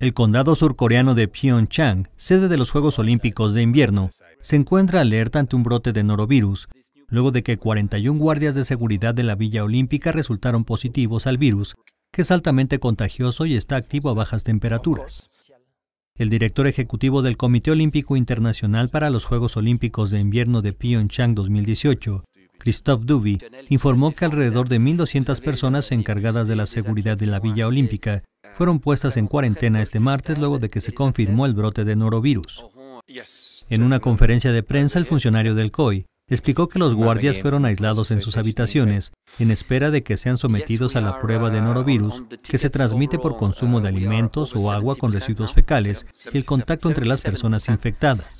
El condado surcoreano de Pyeongchang, sede de los Juegos Olímpicos de Invierno, se encuentra alerta ante un brote de norovirus, luego de que 41 guardias de seguridad de la Villa Olímpica resultaron positivos al virus, que es altamente contagioso y está activo a bajas temperaturas. El director ejecutivo del Comité Olímpico Internacional para los Juegos Olímpicos de Invierno de Pyeongchang 2018, Christophe Duby, informó que alrededor de 1.200 personas encargadas de la seguridad de la Villa Olímpica fueron puestas en cuarentena este martes luego de que se confirmó el brote de norovirus. En una conferencia de prensa, el funcionario del COI explicó que los guardias fueron aislados en sus habitaciones en espera de que sean sometidos a la prueba de uh, norovirus que se transmite por consumo uh, de alimentos o agua con residuos fecales y el contacto entre las personas infectadas.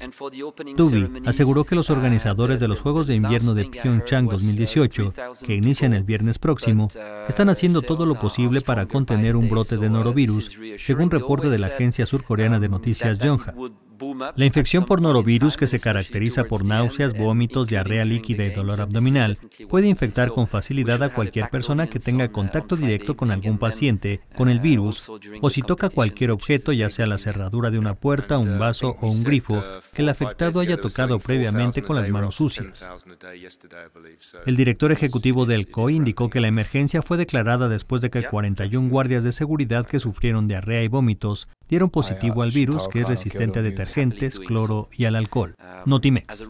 Tubi aseguró que los uh, organizadores de los Juegos de Invierno de Pyeongchang 2018, que inician el viernes próximo, están haciendo todo lo posible para contener un brote de norovirus, según reporte de la agencia surcoreana de um, noticias Yonhap. La infección por norovirus, que se caracteriza por náuseas, vómitos, diarrea líquida y dolor abdominal, puede infectar con facilidad a cualquier persona que tenga contacto directo con algún paciente con el uh, virus o si toca cualquier objeto, ya sea la cerradura de una puerta, uh, un vaso o un grifo, uh, que el afectado haya tocado previamente con las manos sucias. El director ejecutivo del COI indicó que la emergencia fue declarada después de que 41 guardias de seguridad que sufrieron diarrea y vómitos dieron positivo al virus, que es resistente a detergentes cloro y al alcohol. Notimex.